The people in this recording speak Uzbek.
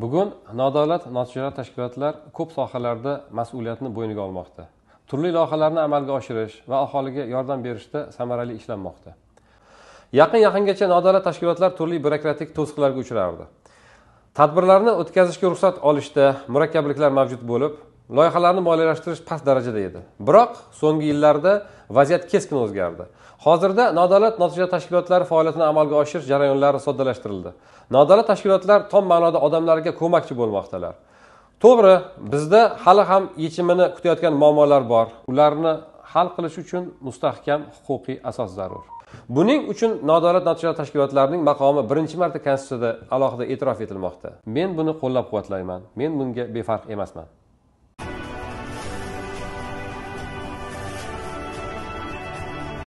bugun nodavlat notijorat tashkilotlar ko'p sohalarda mas'uliyatni bo'yniga olmoqda turli loyihalarni amalga oshirish va aholiga yordam berishda samarali ishlanmoqda yaqin yaqingacha nodavlat tashkilotlar turli byurokratik to'siqlarga uchrardi tadbirlarni o'tkazishga ruxsat olishda murakkabliklar mavjud bo'lib loyihalarni moliyalashtirish past darajada edi biroq so'nggi yillarda vaziyat keskin o'zgardi hozirda nodavlat notijorat tashkilotlari faoliyatini amalga oshirish jarayonlari soddalashtirildi nodavlat tashkilotlar tom ma'noda odamlarga ko'makchi bo'lmoqdalar to'g'ri bizda hali ham yechimini kutayotgan muammolar bor ularni hal qilish uchun mustahkam huquqiy asos zarur buning uchun nodavlat notijorat tashkilotlarining maqomi birinchi marta konstitutsiyada alohida e'tirof etilmoqda men buni qo'llab quvvatlayman men bunga befarq emasman